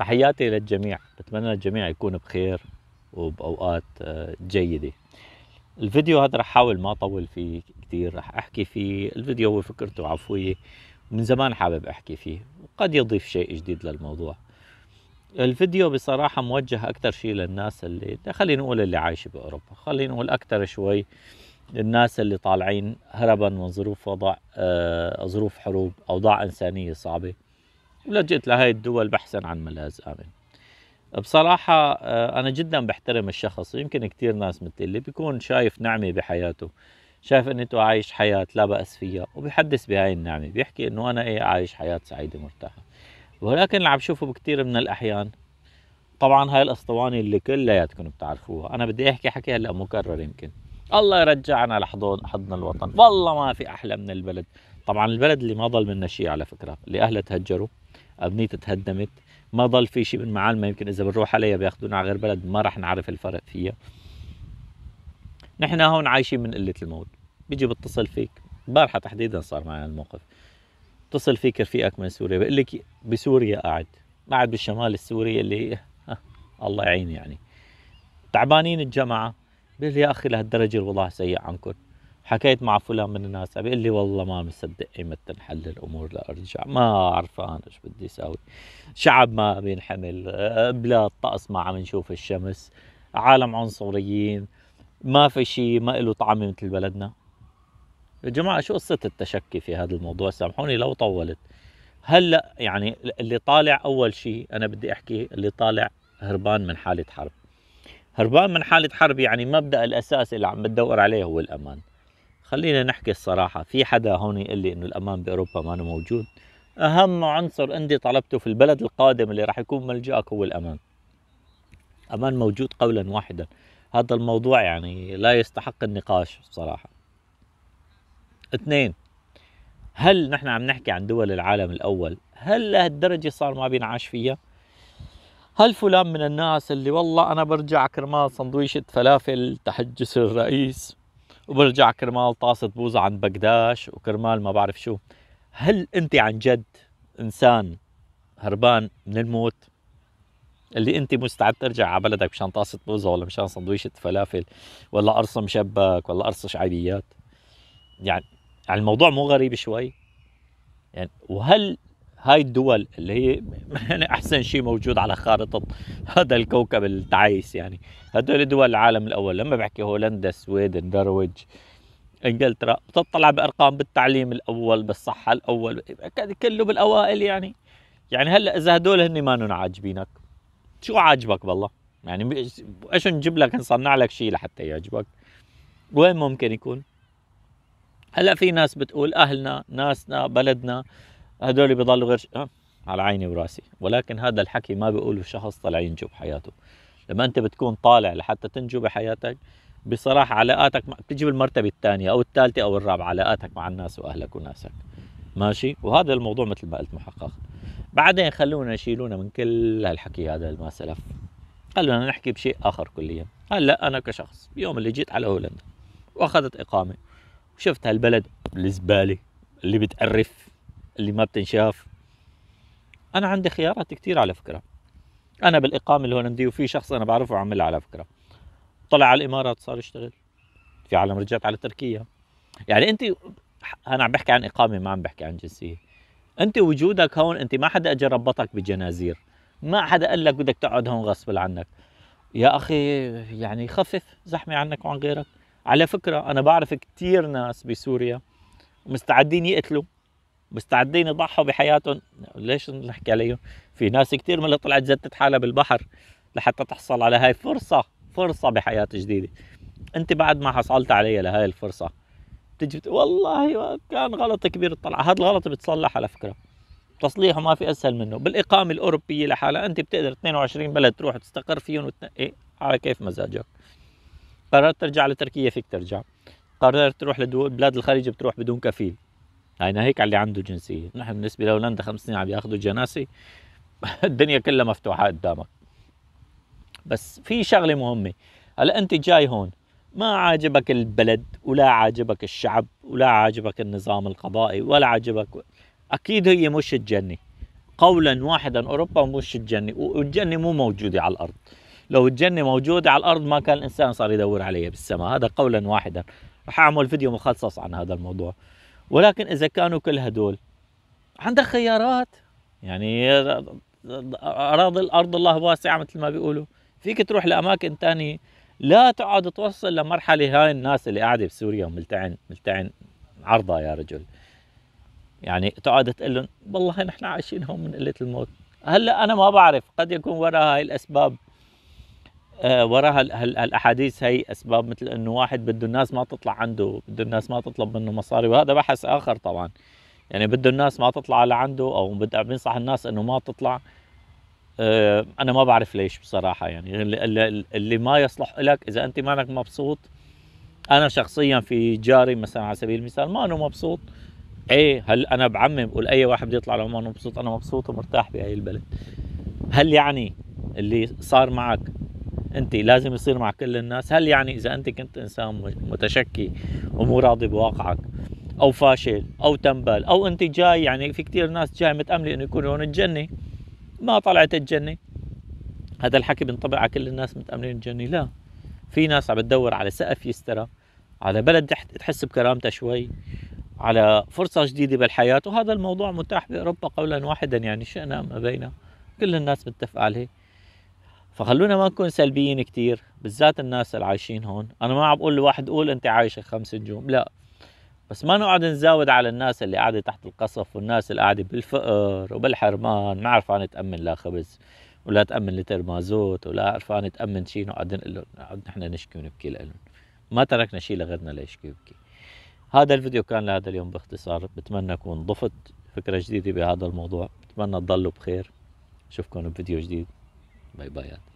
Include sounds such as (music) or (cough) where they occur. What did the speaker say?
تحياتي للجميع بتمنى الجميع يكون بخير وبأوقات آه، جيدة الفيديو هذا رح حاول ما أطول فيه كثير رح أحكي فيه الفيديو هو فكرته عفوية من زمان حابب أحكي فيه وقد يضيف شيء جديد للموضوع الفيديو بصراحة موجه أكثر شيء للناس اللي خلينا نقول اللي عايشة بأوروبا خلينا نقول أكثر شوي الناس اللي طالعين هربا من ظروف وضع آه، ظروف حروب أوضاع إنسانية صعبة ولجئت لهي الدول بحثا عن ملاذ آمن بصراحة آه، أنا جدا بحترم الشخص ويمكن كثير ناس مثلي اللي بيكون شايف نعمة بحياته شايف انه عايش حياة لا بأس فيها وبيحدث بهاي النعمة بيحكي انه انا ايه عايش حياة سعيدة مرتاحة ولكن اللي عم بشوفه بكثير من الاحيان طبعا هاي الاسطوانة اللي كلياتكم بتعرفوها انا بدي احكي حكي هلا مكرر يمكن الله يرجعنا لحضن حضن الوطن والله ما في احلى من البلد طبعا البلد اللي ما ضل منها شيء على فكرة اللي اهلها تهجروا ابنيته تهدمت ما ضل في شيء من معالمه يمكن اذا بنروح عليها بياخذونا على غير بلد ما راح نعرف الفرق فيها نحن هون عايشين من قله الموت بيجي بتصل فيك امبارحه تحديدا صار معي الموقف اتصل فيك رفيقك من سوريا بقول لك بسوريا قاعد قاعد بالشمال السوري اللي (laughs) الله يعين يعني تعبانين الجماعه بيقول يا اخي لهالدرجه الوضع سيء عنكم حكيت مع فلان من الناس بيقول لي والله ما مصدق ايمتى تنحل الامور لارجع ما عرفان ايش بدي اسوي شعب ما بينحمل بلاد طقس ما عم نشوف الشمس عالم عنصريين ما في شيء ما له طعم مثل بلدنا يا جماعه شو قصه التشكي في هذا الموضوع سامحوني لو طولت هلا يعني اللي طالع اول شيء انا بدي احكي اللي طالع هربان من حاله حرب هربان من حاله حرب يعني مبدا الاساسي اللي عم بتدور عليه هو الامان خلينا نحكي الصراحة في حدا هون يقول لي إنه الأمان بأوروبا ما أنا موجود أهم عنصر أنت طلبته في البلد القادم اللي راح يكون ملجأك هو الأمان أمان موجود قولا واحدا هذا الموضوع يعني لا يستحق النقاش الصراحة اثنين هل نحن عم نحكي عن دول العالم الأول هل لهالدرجة صار ما بينعاش فيها هل فلان من الناس اللي والله أنا برجع كرمال سندويشة فلافل تحجس الرئيس وبرجع كرمال طاسة بوزة عن بقداش وكرمال ما بعرف شو هل أنت عن جد إنسان هربان من الموت اللي انت مستعد ترجع على بلدك مشان طاسه بوزه ولا مشان سندويشه فلافل ولا قرص مشبك ولا قرص شعيبيات يعني،, يعني الموضوع مو غريب شوي يعني وهل هاي الدول اللي هي يعني (laughs) احسن شيء موجود على خارطه هذا الكوكب التعيس يعني هدول دول العالم الاول لما بحكي هولندا السويد النرويج انجلترا بتطلع بارقام بالتعليم الاول بالصحه الاول كله بالاوائل يعني يعني هلا اذا هدول هن ما عاجبينك شو عاجبك بالله يعني ايش نجيب لك نصنع لك شيء لحتى يعجبك وين ممكن يكون هلا في ناس بتقول اهلنا ناسنا بلدنا هدول بيضلوا غير ش... أه؟ على عيني وراسي ولكن هذا الحكي ما بيقوله شخص طلع ينجو بحياته لما انت بتكون طالع لحتى تنجو بحياتك بصراحه علاقاتك بتجي بالمرتبه الثانيه او الثالثه او الرابعه علاقاتك مع الناس واهلك وناسك ماشي وهذا الموضوع مثل ما قلت محقق بعدين خلونا يشيلونا من كل هالحكي هذا ما سلف خلونا نحكي بشيء اخر كليا هلا انا كشخص يوم اللي جيت على هولندا واخذت اقامه وشفت هالبلد الزباله اللي بتقرف اللي ما بتنشاف انا عندي خيارات كثير على فكره انا بالاقامه الهولنديه وفي شخص انا بعرفه عملها على فكره طلع على الامارات صار يشتغل في عالم رجعت على تركيا يعني انت انا عم بحكي عن اقامه ما عم بحكي عن جنسيه انت وجودك هون انت ما حدا اجى ربطك بجنازير ما حدا قال لك بدك تقعد هون غصب عنك يا اخي يعني خفف زحمه عنك وعن غيرك على فكره انا بعرف كثير ناس بسوريا مستعدين يقتلوا مستعدين يضحوا بحياتهم ليش نحكي عليهم في ناس كثير من اللي طلعت زتت حالها بالبحر لحتى تحصل على هاي فرصه فرصه بحياه جديده انت بعد ما حصلت عليها لهي الفرصه بتجي والله كان غلط كبير الطلعه هذا الغلط بتصلح على فكره تصليحه ما في اسهل منه بالاقامه الاوروبيه لحالها انت بتقدر 22 بلد تروح تستقر فيهم وتنقي إيه؟ على كيف مزاجك قررت ترجع لتركيا فيك ترجع قررت تروح لبلاد الخليج بتروح بدون كفيل هاي يعني هيك على اللي عنده جنسيه نحن بالنسبه لهولندا خمس سنين عم ياخذوا جناسي (laughs) الدنيا كلها مفتوحه قدامك بس في شغله مهمه هلا انت جاي هون ما عاجبك البلد ولا عاجبك الشعب ولا عاجبك النظام القضائي ولا عاجبك اكيد هي مش الجنه قولا واحدا اوروبا مش الجنه والجنه مو موجوده على الارض لو الجنه موجوده على الارض ما كان الانسان صار يدور عليها بالسماء هذا قولا واحدا رح اعمل فيديو مخصص عن هذا الموضوع ولكن اذا كانوا كل هدول عندك خيارات يعني اراضي الارض الله واسعه مثل ما بيقولوا فيك تروح لاماكن ثانيه لا تقعد توصل لمرحله هاي الناس اللي قاعده بسوريا وملتعن ملتعن عرضه يا رجل يعني تقعد تقول لهم والله نحن عايشين هون من قله الموت هلا انا ما بعرف قد يكون وراء هاي الاسباب آه، وراء هالاحاديث هي اسباب مثل انه واحد بده الناس ما تطلع عنده بده الناس ما تطلب منه مصاري وهذا بحث اخر طبعا يعني بده الناس ما تطلع لعنده او بده بينصح الناس انه ما تطلع آه، انا ما بعرف ليش بصراحه يعني اللي, اللي ما يصلح لك اذا انت مانك مبسوط انا شخصيا في جاري مثلا على سبيل المثال ما انه مبسوط ايه هل انا بعمم بقول اي واحد بده يطلع لو ما انه مبسوط انا مبسوط ومرتاح بهي البلد هل يعني اللي صار معك انت لازم يصير مع كل الناس هل يعني اذا انت كنت انسان متشكي ومو راضي بواقعك او فاشل او تنبل او انت جاي يعني في كثير ناس جاي متامله انه يكون هون الجنه ما طلعت الجنه هذا الحكي بينطبق على كل الناس متاملين الجنه لا في ناس عم بتدور على سقف يسترى على بلد تحس بكرامتها شوي على فرصة جديدة بالحياة وهذا الموضوع متاح بأوروبا قولا واحدا يعني شئنا أم أبينا كل الناس متفق عليه فخلونا ما نكون سلبيين كثير بالذات الناس اللي عايشين هون انا ما عم بقول لواحد قول انت عايش خمس نجوم لا بس ما نقعد نزاود على الناس اللي قاعده تحت القصف والناس اللي قاعده بالفقر وبالحرمان ما عرفانه تامن لا خبز ولا تامن لتر مازوت ولا عرفانه تامن شيء نقعد نقول لهم نقعد نحن نشكي ونبكي لهم ما تركنا شيء لغيرنا ليشكي ويبكي هذا الفيديو كان لهذا اليوم باختصار بتمنى اكون ضفت فكره جديده بهذا الموضوع بتمنى تضلوا بخير اشوفكم بفيديو جديد باي باي